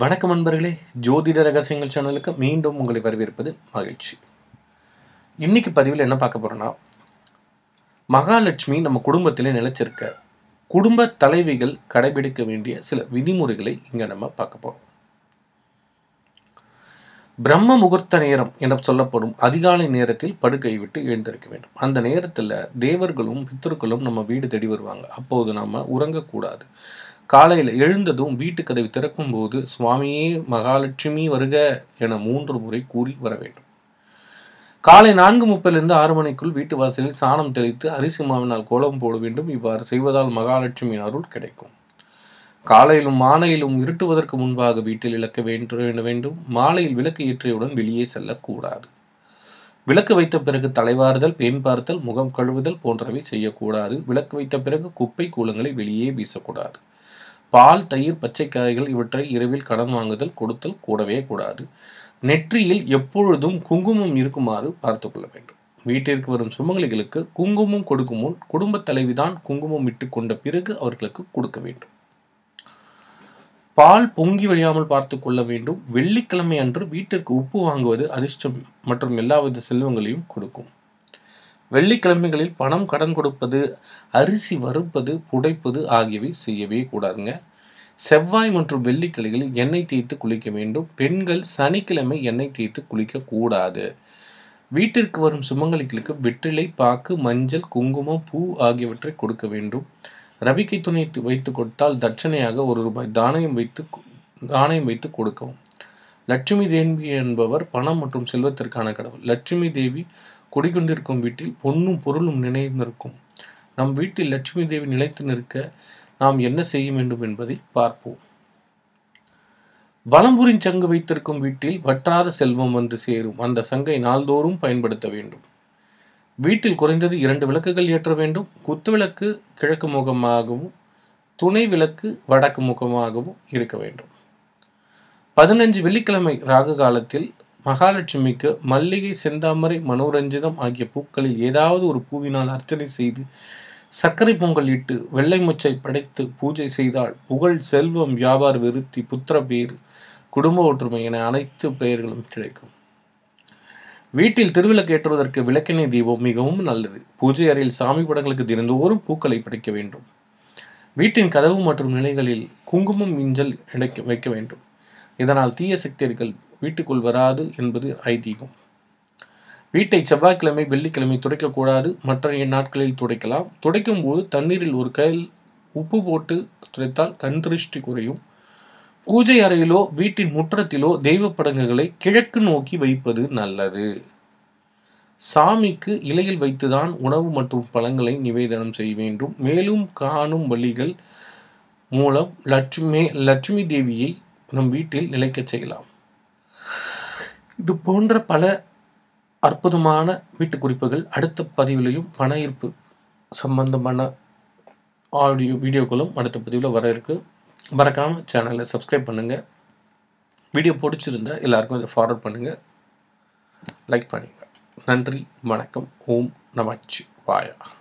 வணக்கம் நண்பர்களே ஜோதிட ரகசியங்கள் சேனலுக்கு மீண்டும் உங்களை வரவேற்பது மகிழ்ச்சி இன்னைக்கு பதிவில் என்ன பார்க்க போகிறோன்னா மகாலட்சுமி நம்ம குடும்பத்தில் நிலைச்சிருக்க குடும்ப தலைவிகள் கடைபிடிக்க வேண்டிய சில விதிமுறைகளை இங்கே நம்ம பார்க்க போகிறோம் பிரம்ம முகூர்த்த நேரம் என சொல்லப்படும் அதிகாலை நேரத்தில் படுக்கை விட்டு எழுந்திருக்க வேண்டும் அந்த நேரத்தில் தேவர்களும் பித்தர்களும் நம்ம வீடு தேடி வருவாங்க அப்போது நம்ம உறங்கக்கூடாது காலையில் எழுந்ததும் வீட்டு கதவை திறக்கும் போது சுவாமியே மகாலட்சுமி வருக என மூன்று முறை கூறி வர வேண்டும் காலை நான்கு முப்பிலிருந்து ஆறு மணிக்குள் வீட்டு வாசலில் சாணம் தெளித்து அரிசி மாவினால் கோலம் போட வேண்டும் இவ்வாறு செய்வதால் மகாலட்சுமியின் அருள் கிடைக்கும் காலையிலும் மாலையிலும் இருட்டுவதற்கு முன்பாக வீட்டில் இழக்க வேண்டும் வேண்டும் மாலையில் விளக்கு ஏற்றியவுடன் வெளியே செல்லக்கூடாது விளக்கு வைத்த பிறகு தலைவாறுதல் பேன் பார்த்தல் முகம் கழுவுதல் போன்றவை செய்யக்கூடாது விளக்கு வைத்த பிறகு குப்பை கூலங்களை வெளியே வீசக்கூடாது பால் தயிர் பச்சை காய்கள் இவற்றை இரவில் கடன் வாங்குதல் கொடுத்தல் கூடவே கூடாது நெற்றியில் எப்பொழுதும் குங்குமம் இருக்குமாறு பார்த்து கொள்ள வேண்டும் வீட்டிற்கு வரும் சுமங்கலிகளுக்கு குங்குமம் கொடுக்கும் முன் குடும்பத் தலைவிதான் குங்குமம் இட்டு கொண்ட பிறகு அவர்களுக்கு கொடுக்க வேண்டும் பால் பொங்கி வழியாமல் பார்த்து கொள்ள வேண்டும் வெள்ளிக்கிழமை அன்று வீட்டிற்கு உப்பு வாங்குவது அதிர்ஷ்டம் மற்றும் எல்லாவித செல்வங்களையும் கொடுக்கும் வெள்ளிக்கிழமைகளில் பணம் கடன் கொடுப்பது அரிசி வறுப்பது புடைப்பது ஆகியவை செய்யவே கூடாதுங்க செவ்வாய் மற்றும் வெள்ளிக்கிழமைகளில் எண்ணெய் தேய்த்து குளிக்க வேண்டும் பெண்கள் சனிக்கிழமை எண்ணெய் தேய்த்து குளிக்க கூடாது வீட்டிற்கு வரும் சுமங்கலிகளுக்கு வெற்றிலை பாக்கு மஞ்சள் குங்குமம் பூ ஆகியவற்றை கொடுக்க வேண்டும் ரவிக்கு துணை வைத்து கொடுத்தால் தட்சணையாக ஒரு ரூபாய் தானியம் வைத்து தானியம் வைத்து கொடுக்கவும் லட்சுமி தேவி என்பவர் பணம் மற்றும் செல்வத்திற்கான கடவுள் லட்சுமி தேவி குடிகொண்டிருக்கும் வீட்டில் பொண்ணும் பொருளும் நினைந்திருக்கும் நம் வீட்டில் லட்சுமி தேவி நிலைத்து நிற்க நாம் என்ன செய்ய வேண்டும் என்பதை பார்ப்போம் வலம்புரின் சங்கு வைத்திருக்கும் வீட்டில் வற்றாத செல்வம் வந்து சேரும் அந்த சங்கை நாள்தோறும் பயன்படுத்த வேண்டும் வீட்டில் குறைந்தது இரண்டு விளக்குகள் ஏற்ற வேண்டும் குத்து விளக்கு கிழக்கு முகமாகவும் துணை விளக்கு வடக்கு முகமாகவும் இருக்க வேண்டும் பதினஞ்சு வெள்ளிக்கிழமை ராகு காலத்தில் மகாலட்சுமிக்கு மல்லிகை செந்தாமரை மனோரஞ்சிதம் ஆகிய பூக்களில் ஏதாவது ஒரு பூவினால் அர்ச்சனை செய்து சர்க்கரை பொங்கல் இட்டு வெள்ளை முச்சை படைத்து பூஜை செய்தால் புகழ் செல்வம் வியாபார விருத்தி புத்திர பேர் குடும்ப ஒற்றுமை என அனைத்து பெயர்களும் கிடைக்கும் வீட்டில் திருவிளக்கு ஏற்றுவதற்கு விளக்கெண்ணெய் தீபம் மிகவும் நல்லது பூஜை அறையில் சாமி படங்களுக்கு தினந்தோறும் பூக்களை படைக்க வேண்டும் வீட்டின் கதவு மற்றும் நிலைகளில் குங்குமம் மிஞ்சல் இணைக்க வைக்க வேண்டும் இதனால் தீய சக்தியர்கள் வீட்டுக்குள் வராது என்பது ஐதீகம் வீட்டை செவ்வாய்க்கிழமை வெள்ளிக்கிழமை துடைக்கக்கூடாது மற்ற நாட்களில் துடைக்கலாம் துடைக்கும் போது தண்ணீரில் ஒரு கையில் உப்பு போட்டு துடைத்தால் கண் திருஷ்டி குறையும் பூஜை அறையிலோ வீட்டின் முற்றத்திலோ தெய்வ படங்குகளை கிழக்கு நோக்கி வைப்பது நல்லது சாமிக்கு இலையில் வைத்துதான் உணவு மற்றும் பழங்களை நிவேதனம் செய்ய வேண்டும் மேலும் காணும் வழிகள் மூலம் லட்சுமி லட்சுமி தேவியை நம் வீட்டில் நிலைக்கச் செய்யலாம் இது போன்ற பல அற்புதமான வீட்டு குறிப்புகள் அடுத்த பதிவிலையும் பண ஈர்ப்பு சம்பந்தமான ஆடியோ வீடியோக்களும் அடுத்த பதிவில் வர இருக்குது மறக்காமல் சேனலை சப்ஸ்கிரைப் பண்ணுங்கள் வீடியோ பிடிச்சிருந்தா எல்லாருக்கும் இதை ஃபார்வர்ட் பண்ணுங்கள் லைக் பண்ணுங்கள் நன்றி வணக்கம் ஓம் நமச்சி வாயா